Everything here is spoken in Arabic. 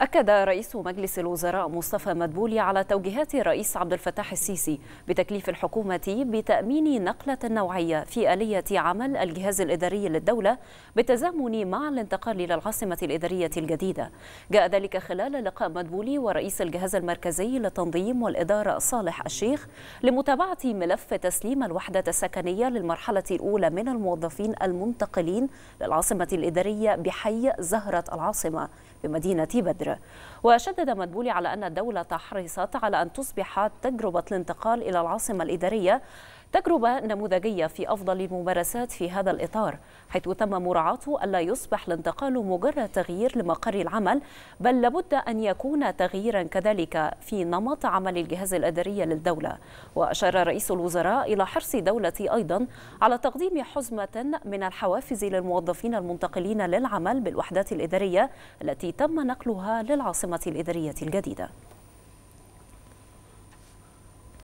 أكد رئيس مجلس الوزراء مصطفى مدبولي على توجيهات الرئيس عبد الفتاح السيسي بتكليف الحكومة بتأمين نقلة نوعية في آلية عمل الجهاز الإداري للدولة بالتزامن مع الانتقال إلى العاصمة الإدارية الجديدة جاء ذلك خلال لقاء مدبولي ورئيس الجهاز المركزي للتنظيم والإدارة صالح الشيخ لمتابعة ملف تسليم الوحدة السكنية للمرحلة الأولى من الموظفين المنتقلين للعاصمة الإدارية بحي زهرة العاصمة بمدينة بدر وشدد مدبولي على أن الدولة حرصت على أن تصبح تجربة الانتقال إلى العاصمة الإدارية تجربة نموذجية في أفضل الممارسات في هذا الإطار حيث تم مراعاة ألا يصبح الانتقال مجرد تغيير لمقر العمل بل لابد أن يكون تغييرا كذلك في نمط عمل الجهاز الإداري للدولة وأشار رئيس الوزراء إلى حرص دولة أيضا على تقديم حزمة من الحوافز للموظفين المنتقلين للعمل بالوحدات الإدارية التي تم نقلها للعاصمة الإدارية الجديدة